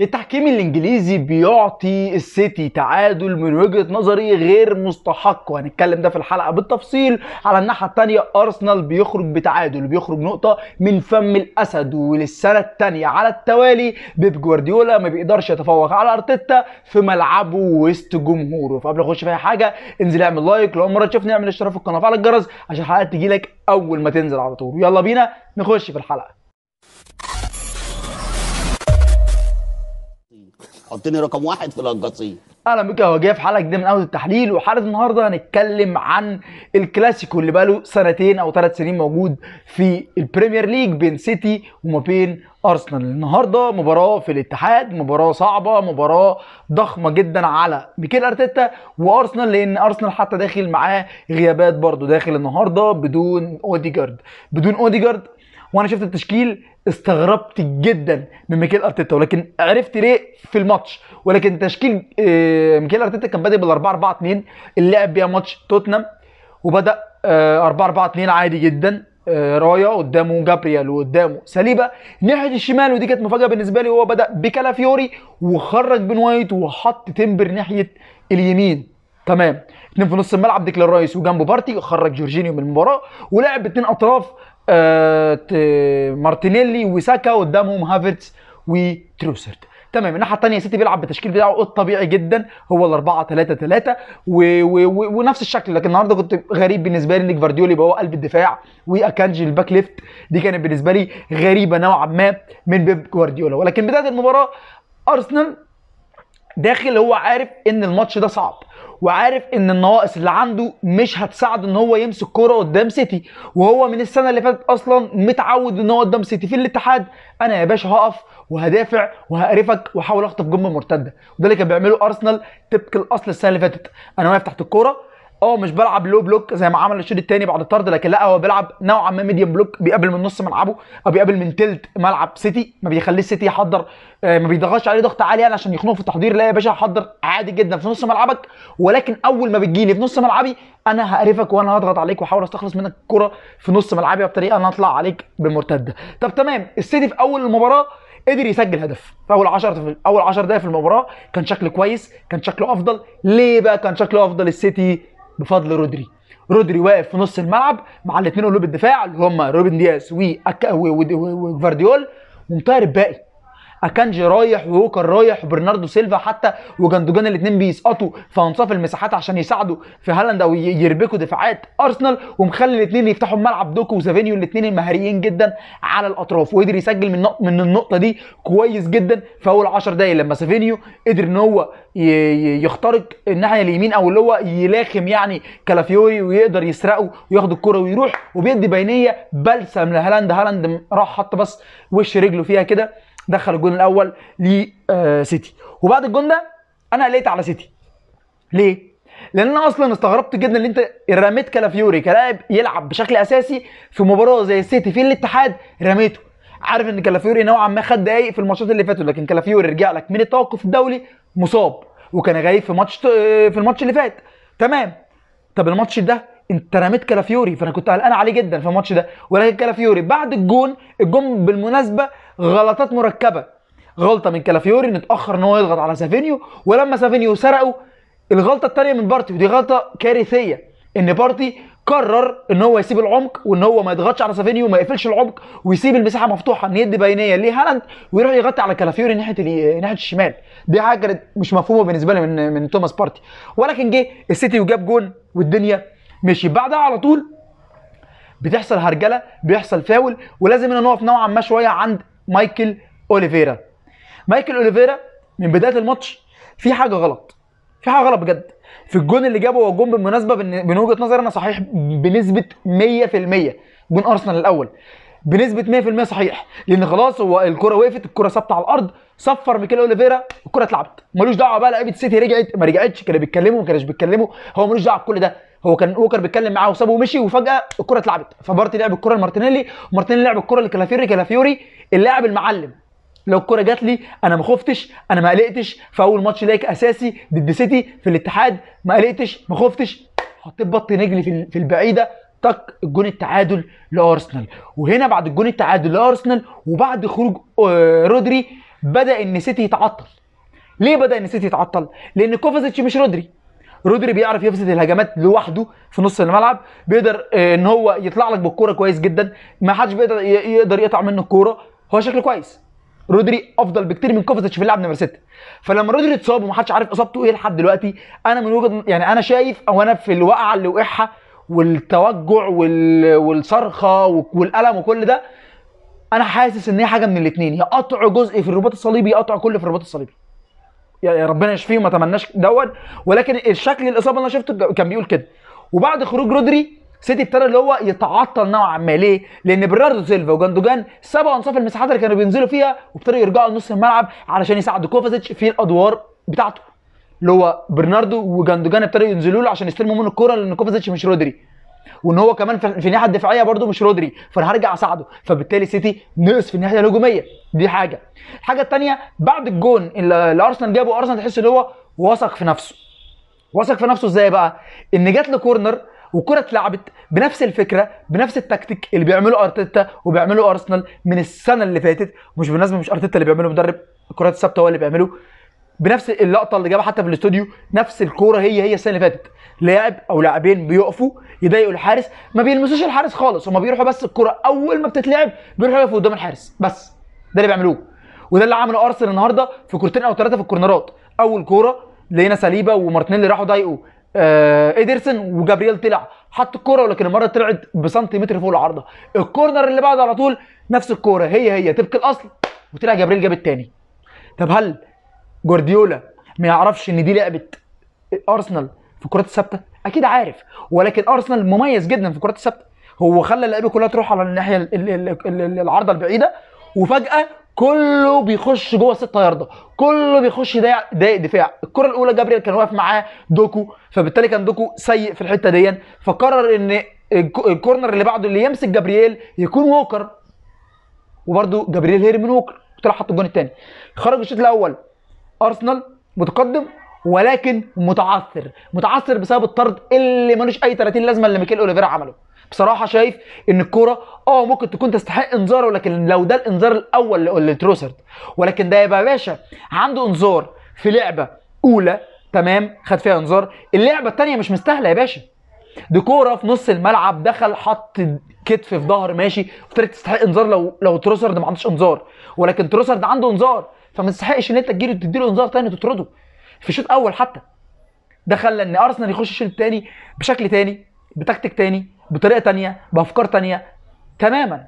التحكيم الانجليزي بيعطي السيتي تعادل من وجهه نظري غير مستحق وهنتكلم ده في الحلقه بالتفصيل على الناحيه الثانيه ارسنال بيخرج بتعادل بيخرج نقطه من فم الاسد وللسنه الثانيه على التوالي بيب جوارديولا ما بيقدرش يتفوق على ارتيتا في ملعبه وسط جمهوره فقبل ما اخش في اي حاجه انزل اعمل لايك لو اول مره تشوفني اعمل اشتراك في القناه وفعل الجرس عشان الحلقات تجيلك اول ما تنزل على طول يلا بينا نخش في الحلقه حطني رقم واحد في الهجاصيه اهلا بك يا وجيه في حلقه جديده من اول التحليل وحلقه النهارده هنتكلم عن الكلاسيكو اللي بقاله سنتين او ثلاث سنين موجود في البريمير ليج بين سيتي وما بين ارسنال النهارده مباراه في الاتحاد مباراه صعبه مباراه ضخمه جدا على ميكيل ارتيتا وارسنال لان ارسنال حتى داخل معاه غيابات برضه داخل النهارده بدون اوديجارد بدون اوديجارد وانا شفت التشكيل استغربت جدا من ميكيل ارتيتا ولكن عرفت ليه في الماتش ولكن تشكيل آه، ميكيل ارتيتا كان بادئ بال 4 4 2 اللي لعب بيها ماتش توتنهام وبدا 4 4 2 عادي جدا آه، رايا قدامه جابريال وقدامه سليبا ناحيه الشمال ودي كانت مفاجاه بالنسبه لي هو بدا بكالافيوري وخرج بن وايت وحط تمبر ناحيه اليمين تمام اتنين في نص الملعب ديكلان رايس وجنبه بارتي خرج جورجينيو من المباراه ولعب باتنين اطراف آه، مارتينيلي وساكا قدامهم هافرتس وتروسرد تمام الناحيه الثانيه سيتي بيلعب بالتشكيل بتاعه الطبيعي جدا هو ال 4 3 3 و... و... و... ونفس الشكل لكن النهارده كنت غريب بالنسبه لي ان جوارديولا يبقى هو قلب الدفاع واكانجي الباك ليفت دي كانت بالنسبه لي غريبه نوعا ما من بيب جوارديولا ولكن بدايه المباراه ارسنال داخل هو عارف ان الماتش ده صعب وعارف ان النواقص اللي عنده مش هتساعد ان هو يمسك كوره قدام سيتي وهو من السنه اللي فاتت اصلا متعود ان هو قدام سيتي في الاتحاد انا يا باشا هقف وهدافع وهقرفك واحاول اخطف جمه مرتده وده اللي كان بيعمله ارسنال تبكي الاصل السنه اللي فاتت انا واقف تحت الكوره اه مش بلعب لو بلوك زي ما عمل الشوط الثاني بعد الطرد لكن لا هو بيلعب نوعا ما ميديم بلوك بيقابل من نص ملعبه او بيقابل من تلت ملعب سيتي ما بيخليش سيتي يحضر آه، ما بيضغطش عليه ضغط عالي يعني عشان يخنقه في التحضير لا يا باشا حضر عادي جدا في نص ملعبك ولكن اول ما بتجيلي في نص ملعبي انا هقرفك وانا هضغط عليك واحاول استخلص منك الكره في نص ملعبي بطريقه انا اطلع عليك بمرتده طب تمام السيتي في اول المباراه قدر يسجل هدف في اول 10 في اول 10 دقايق في المباراه كان شكله كويس كان شكله افضل ليه بقى كان شكله افضل السيتي بفضل رودري رودري واقف في نص الملعب مع الاثنين قلوب الدفاع اللي هم روبن دياس وفارديول ومطير الباقي اكانجي رايح ووكر رايح وبرناردو سيلفا حتى وجندوجان الاثنين بيسقطوا في انصاف المساحات عشان يساعدوا في هالاند او يربكوا دفاعات ارسنال ومخلي الاثنين يفتحوا الملعب دوكو وسافينيو الاثنين المهاريين جدا على الاطراف وقدر يسجل من من النقطه دي كويس جدا في اول 10 دقايق لما سافينيو قدر ان هو يخترق الناحيه اليمين او اللي هو يلاخم يعني كالافيوري ويقدر يسرقه وياخد الكره ويروح وبيدي بينيه بلسم لهالاند هالاند راح حط بس وش رجله فيها كده دخل الجون الاول لسيتي آه، وبعد الجون ده انا قلقت على سيتي ليه لان انا اصلا استغربت جدا ان انت رميت كالافيوري كلاعب يلعب بشكل اساسي في مباراه زي السيتي في الاتحاد رميته عارف ان كالافيوري نوعا ما خد دقايق في الماتشات اللي فاتوا لكن كالافيوري رجع لك من التوقف الدولي مصاب وكان غايب في ماتش آه، في الماتش اللي فات تمام طب الماتش ده انت رميت كالافيوري فانا كنت قلقان عليه جدا في الماتش ده ولكن كالافيوري بعد الجون الجون بالمناسبه غلطات مركبه غلطه من كالافيوري نتاخر ان هو يضغط على سافينيو ولما سافينيو سرقه الغلطه الثانيه من بارتي ودي غلطه كارثيه ان بارتي قرر ان هو يسيب العمق وان هو ما يضغطش على سافينيو وما يقفلش العمق ويسيب المساحه مفتوحه ان يدي بينيه هالاند ويروح يغطي على كالافيوري ناحيه ناحيه الشمال دي حاجه كانت مش مفهومه بالنسبه لي من من توماس بارتي ولكن جه السيتي وجاب جون والدنيا مشي بعدها على طول بتحصل هرجله بيحصل فاول ولازم ان نقف نوعا ما شويه عند مايكل اوليفيرا مايكل اوليفيرا من بدايه الماتش في حاجه غلط في حاجه غلط بجد في الجون اللي جابه هو جون بالمناسبه من وجهه نظري انا صحيح بنسبه 100% جون ارسنال الاول بنسبه 100% صحيح لان خلاص هو الكره وقفت الكره ثابته على الارض صفر ميكيل اوليفيرا الكره اتلعبت ملوش دعوه بقى لعيبه السيتي رجعت ما رجعتش كانوا بيتكلموا ما كانوش بيتكلموا هو ملوش دعوه بكل ده هو كان اوكر بيتكلم معاه وسابه ومشي وفجاه الكره اتلعبت فبارتي لعب الكره لمارتينيلي ومارتينيلي لعب الكره لكلافيوري كلافيوري اللاعب المعلم لو الكره جات لي انا ما خفتش انا ما قلقتش في اول ماتش ليك اساسي ضد سيتي في الاتحاد ما قلقتش ما خفتش حطيت بط رجلي في البعيده تك الجون التعادل لارسنال وهنا بعد الجون التعادل لارسنال وبعد خروج آه، رودري بدا ان سيتي يتعطل ليه بدا ان سيتي يتعطل لان كوفازيتش مش رودري رودري بيعرف يفسد الهجمات لوحده في نص الملعب بيقدر آه، ان هو يطلع لك بالكوره كويس جدا ما حدش بيقدر يقدر يقطع منه الكوره هو شكله كويس رودري افضل بكتير من كوفاسيتش في اللعب نمبر 6 فلما رودري اتصاب ومحدش عارف اصابته ايه لحد دلوقتي انا من وجهه يعني انا شايف او انا في الوقعه اللي وقعها والتوجع والصرخه والالم وكل ده انا حاسس ان هي حاجه من الاثنين يا قطع جزء في الرباط الصليبي يا قطع كل في الرباط الصليبي يعني ربنا يشفيه وما اتمناش دوت ولكن الشكل الاصابه اللي انا شفته كان بيقول كده وبعد خروج رودري سيتي ابتدى اللي هو يتعطل نوعا ما ليه؟ لان برناردو سيلفا وجاندوجان سبقوا انصاف المساحات اللي كانوا بينزلوا فيها وابتدوا يرجعوا لنص الملعب علشان يساعدوا كوفازيتش في الادوار بتاعته اللي هو برناردو وجاندوجان ابتدوا ينزلوا له عشان يستلموا منه الكوره لان كوفازيتش مش رودري وان هو كمان في الناحيه الدفاعيه برده مش رودري فانا هرجع اساعده فبالتالي سيتي نقص في الناحيه الهجوميه دي حاجه الحاجه الثانيه بعد الجون اللي ارسنال جابه ارسنال تحس ان هو واثق في نفسه واثق في نفسه ازاي بقى ان جات له كورنر وكرة اتلعبت بنفس الفكره بنفس التكتيك اللي بيعمله ارتيتا وبيعمله ارسنال من السنه اللي فاتت مش بالمناسبه مش ارتيتا اللي بيعمله مدرب الكرات الثابته هو اللي بيعمله بنفس اللقطه اللي جابها حتى في الاستوديو نفس الكوره هي هي السنه اللي فاتت لاعب او لاعبين بيقفوا يضايقوا الحارس ما بيلمسوش الحارس خالص هما بيروحوا بس الكوره اول ما بتتلعب بيروحوا يقفوا قدام الحارس بس ده اللي بيعملوه وده اللي عمله ارسنال النهارده في كورتين او ثلاثه في الكورنرات اول كوره لقينا سليبه ومارتينيلي راحوا ضايقوا آه ايدرسون وجابرييل طلع حط الكوره ولكن المره طلعت بسنتيمتر فوق العارضه الكورنر اللي بعده على طول نفس الكوره هي هي تبقى الاصل وطلع جابرييل جاب الثاني طب هل جوارديولا ما يعرفش ان دي لعبه ارسنال في الكرات الثابته اكيد عارف ولكن ارسنال مميز جدا في الكرات الثابته هو خلى اللعيبه كلها تروح على الناحيه العارضه البعيده وفجاه كله بيخش جوه ستة يارده كله بيخش ضايق ضايق دفاع الكره الاولى جابريل كان واقف معاه دوكو فبالتالي كان دوكو سيء في الحته دي فقرر ان الكورنر اللي بعده اللي يمسك جابرييل يكون ووكر وبرده جابرييل هيرمي من ووكر طلع حط الجون الثاني خرج الشوط الاول ارسنال متقدم ولكن متعثر متعثر بسبب الطرد اللي ملوش اي 30 لازمه اللي ميكيل اوليفيرا عمله بصراحه شايف ان الكوره اه ممكن تكون تستحق انذار ولكن لو ده الانذار الاول لتروسرد ولكن ده يبقى باشا عنده انذار في لعبه اولى تمام خد فيها انذار اللعبه الثانيه مش مستاهله يا باشا دي كوره في نص الملعب دخل حط كتف في ظهر ماشي افترض تستحق انذار لو لو تروسرد ما عندوش انذار ولكن تروسرد عنده انذار فما تستحقش ان انت تجيله تديله انذار تاني وتطرده في الشوط الاول حتى ده خلى ان ارسنال يخش الشوط الثاني بشكل تاني بتكتيك تاني بطريقه تانيه بافكار تانيه تماما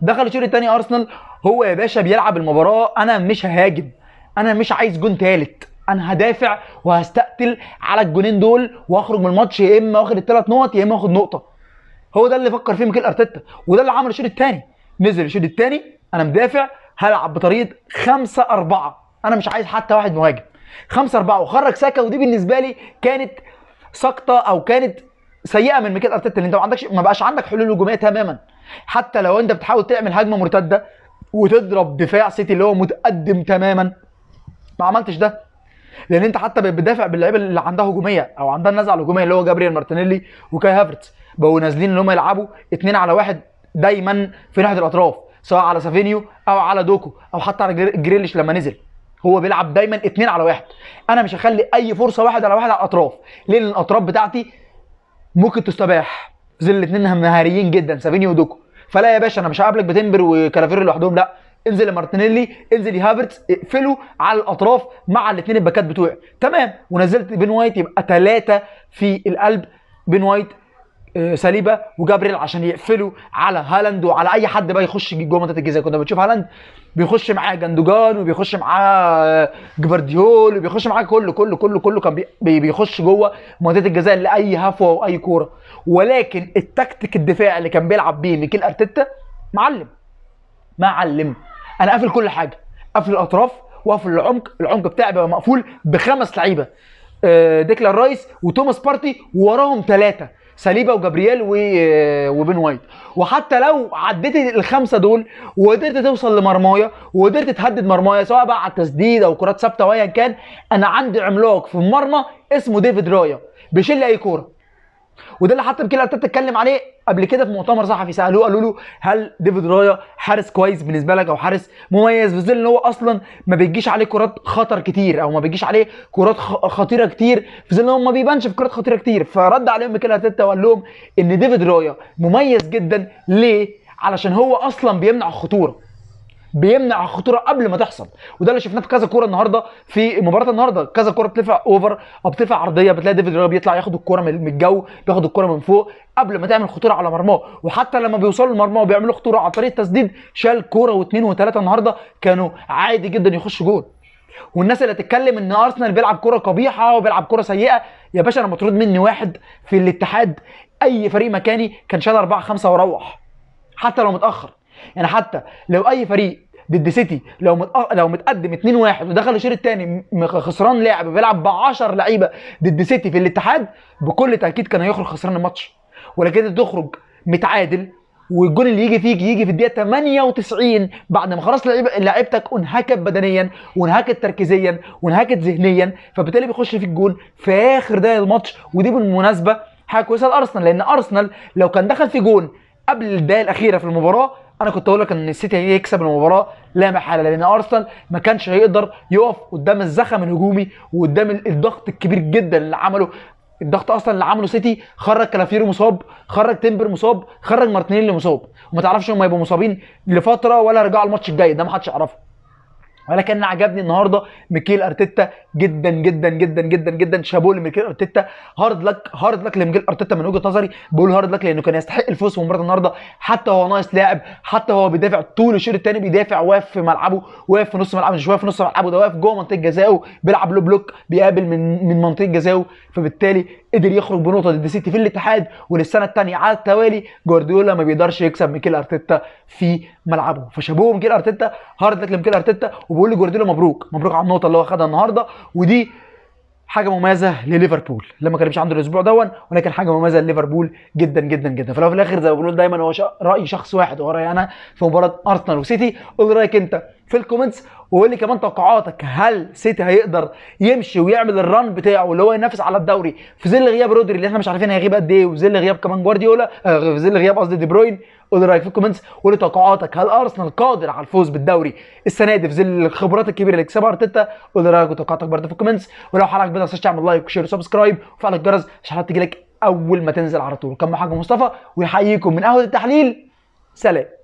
دخل الشوط الثاني ارسنال هو يا باشا بيلعب المباراه انا مش ههاجم انا مش عايز جون ثالث انا هدافع وهستقتل على الجونين دول واخرج من الماتش يا اما واخد الثلاث نقط يا اما واخد نقطه هو ده اللي فكر فيه ميكيل ارتيتا وده اللي عمل الشوط الثاني نزل الشوط الثاني انا مدافع هلعب بطريقه 5 4 انا مش عايز حتى واحد مهاجم 5 4 وخرج ساكا ودي بالنسبه لي كانت سقطه او كانت سيئه من ميكيل ارتيتا اللي انت ما عندكش ما بقاش عندك حلول هجوميه تماما حتى لو انت بتحاول تعمل هجمه مرتده وتضرب دفاع سيتي اللي هو متقدم تماما ما عملتش ده لان انت حتى بتدافع باللعيبه اللي عندها هجوميه او عندها النزعه الهجوميه اللي هو جابرييل مارتينيلي وكاي هافرتس بقوا نازلين ان هم يلعبوا اثنين على واحد دايما في ناحيه الاطراف سواء على سافينيو او على دوكو او حتى على جريليش لما نزل هو بيلعب دايما اثنين على واحد انا مش هخلي اي فرصه واحد على واحد على الاطراف ليه لان الاطراف بتاعتي ممكن تستباح زي الاثنين مهاريين جدا سافينيو ودوكو فلا يا باشا انا مش هقابلك بتمبر وكالافير لوحدهم لا انزل لمارتينيلي انزل لهافرتس اقفله على الاطراف مع الاثنين الباكات بتوعي تمام ونزلت بين وايت يبقى ثلاثه في القلب بين وايت آه، ساليبا وجابريل عشان يقفلوا على هالاند وعلى اي حد بقى يخش جوه منطقه الجزاء كنا بنشوف هالاند بيخش معاه جندوجان وبيخش معاه آه، جفارديول وبيخش معاه كله كله كله كله كان بيخش جوه منطقه الجزاء لاي هفوه واي كوره ولكن التكتيك الدفاعي اللي كان بيلعب بيه ميكيل ارتيتا معلم معلم انا قافل كل حاجه قافل الاطراف وقافل العمق العمق بتاعي بقى مقفول بخمس لعيبه آه، ديكلان رايس وتوماس بارتي ووراهم ثلاثه ساليبا وجابرييل وبين وايت وحتى لو عديت الخمسه دول وقدرت توصل لمرمايه وقدرت تهدد مرمايه سواء بقى على تسديد او كرات ثابته وايا كان انا عندي عملاق في المرمى اسمه ديفيد رايا بيشيل اي كوره وده اللي حتى ميكيل ارتيتا اتكلم عليه قبل كده في مؤتمر صحفي سالوه قالوا له هل ديفيد رايا حارس كويس بالنسبه لك او حارس مميز في ظل ان هو اصلا ما بيجيش عليه كرات خطر كتير او ما بيجيش عليه كرات خطيره كتير في ظل ان هو ما بيبانش في كرات خطيره كتير فرد عليهم ميكيل ارتيتا وقال لهم ان ديفيد رايا مميز جدا ليه علشان هو اصلا بيمنع الخطوره بيمنع الخطوره قبل ما تحصل وده اللي شفناه في كذا كوره النهارده في مباراه النهارده كذا كوره بترفع اوفر او بترفع عرضيه بتلاقي ديفيد رابي بيطلع ياخد الكوره من الجو بياخد الكوره من فوق قبل ما تعمل خطوره على مرماه وحتى لما بيوصلوا لمرماه وبيعملوا خطوره عن طريق التسديد شال كوره واثنين وثلاثه النهارده كانوا عادي جدا يخشوا جول والناس اللي تتكلم ان ارسنال بيلعب كوره قبيحه وبيلعب كوره سيئه يا باشا انا مطرود مني واحد في الاتحاد اي فريق مكاني كان شال اربعه خمسه وروح حتى لو متاخر يعني حتى لو اي فريق ضد سيتي لو آه، لو متقدم 2-1 ودخل الشوط الثاني خسران لاعب بيلعب ب 10 لعيبه ضد سيتي في الاتحاد بكل تاكيد كان هيخرج خسران الماتش ولكن انت تخرج متعادل والجون اللي يجي فيك يجي في الدقيقه 98 بعد ما خلاص لعيبتك انهكت بدنيا وانهكت تركيزيا وانهكت ذهنيا فبالتالي بيخش فيك الجون في اخر دقيقه الماتش ودي بالمناسبه حاجه كويسه لارسنال لان ارسنال لو كان دخل في جون قبل الدقيقه الاخيره في المباراه انا كنت اقول لك ان السيتي هيكسب المباراه لا محاله لان ارسنال ما كانش هيقدر يقف قدام الزخم الهجومي وقدام الضغط الكبير جدا اللي عمله الضغط اصلا اللي عمله سيتي خرج كلافيرو مصاب خرج تيمبر مصاب خرج مارتينيلي مصاب وما تعرفش هم هيبقوا مصابين لفتره ولا رجعوا الماتش الجاي ده ما حدش يعرفه ولكن عجبني النهارده ميكيل ارتيتا جدا جدا جدا جدا جدا شابول لميكيل ارتيتا هارد لك هارد لك لميكيل ارتيتا من وجهه نظري بقول هارد لك لانه كان يستحق الفوز في مباراه النهارده حتى هو ناقص لاعب حتى هو بيدافع طول الشوط الثاني بيدافع واقف في ملعبه واقف في نص ملعبه مش واقف في نص ملعبه ده واقف جوه منطقه جزائه بيلعب له بلوك بيقابل من من منطقه جزائه فبالتالي قدر يخرج بنقطه ضد سيتي في الاتحاد وللسنه الثانيه على التوالي جوارديولا ما بيقدرش يكسب ميكيل ارتيتا في ملعبهم فشابوه ميكيل ارتيتا هارد لك لميكيل ارتيتا وبيقول لجوارديولا مبروك مبروك على النقطه اللي هو خدها النهارده ودي حاجه مميزه لليفربول لما كانش عنده الاسبوع دون ولكن حاجه مميزه لليفربول جدا جدا جدا فلو في الاخر زي ما بنقول دايما هو راي شخص واحد وراي انا في مباراه ارسنال وسيتي قول رايك انت في الكومنتس وقول لي كمان توقعاتك هل سيتي هيقدر يمشي ويعمل الران بتاعه اللي هو ينافس على الدوري في ظل غياب رودري اللي احنا مش عارفين هيغيب قد ايه وفي ظل غياب كمان جوارديولا في آه، ظل غياب قصدي دي بروين قول رايك في الكومنتس وقول توقعاتك هل ارسنال قادر على الفوز بالدوري السنه دي في ظل الخبرات الكبيره اللي كسبها ارتيتا قول رايك وتوقعاتك برده في الكومنتس ولو حضرتك بدات ما تنساش تعمل لايك وشير وسبسكرايب وفعل الجرس عشان تجيلك اول ما تنزل على طول كان معاكم مصطفى ويحييكم من قهوه التحليل سلام